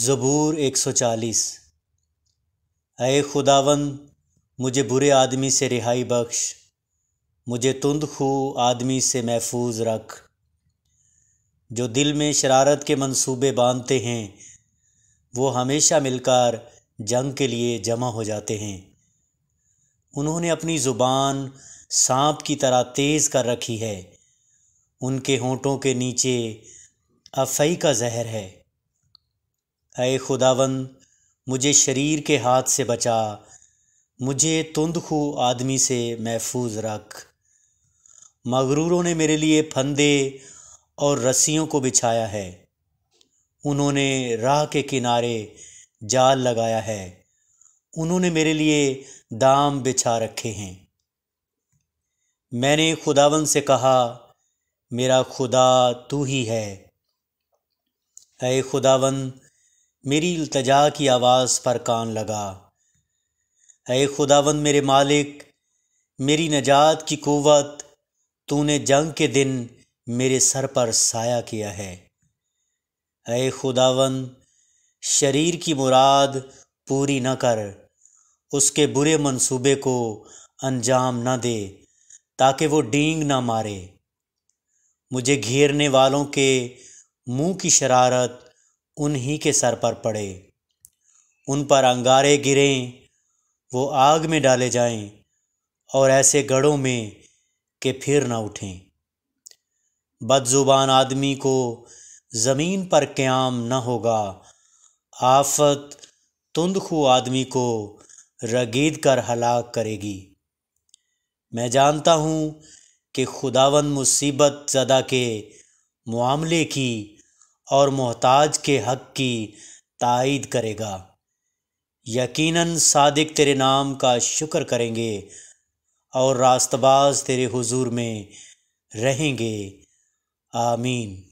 ज़बूर 140 अय खुदावन मुझे बुरे आदमी से रिहाई बख्श मुझे तुंद खू आदमी से महफूज रख जो दिल में शरारत के मंसूबे बांधते हैं वो हमेशा मिलकर जंग के लिए जमा हो जाते हैं उन्होंने अपनी ज़ुबान सांप की तरह तेज़ कर रखी है उनके होंठों के नीचे अफई का जहर है अय खुदावन मुझे शरीर के हाथ से बचा मुझे तुंदखू आदमी से महफूज रख मगरूरों ने मेरे लिए फंदे और रस्सियों को बिछाया है उन्होंने राह के किनारे जाल लगाया है उन्होंने मेरे लिए दाम बिछा रखे हैं मैंने खुदावन से कहा मेरा खुदा तू ही है अय खुदावन मेरी अल्तजा की आवाज़ पर कान लगा अय खुदावंद मेरे मालिक मेरी नजात की कुवत तूने जंग के दिन मेरे सर पर साया किया है अय खुदावंद शरीर की मुराद पूरी न कर उसके बुरे मंसूबे को अंजाम न दे ताकि वो डींग ना मारे मुझे घेरने वालों के मुंह की शरारत उन्हीं के सर पर पड़े उन पर अंगारे गिरें वो आग में डाले जाएं और ऐसे गढ़ों में कि फिर न उठें बदजुबान आदमी को ज़मीन पर क्याम न होगा आफत तुंदखू आदमी को रगीद कर हलाक करेगी मैं जानता हूँ कि खुदावन मुसीबत ज़दा के मामले की और मोहताज के हक की तायद करेगा यकीनन सादिक तेरे नाम का शुक्र करेंगे और रास्तबाज तेरे हुजूर में रहेंगे आमीन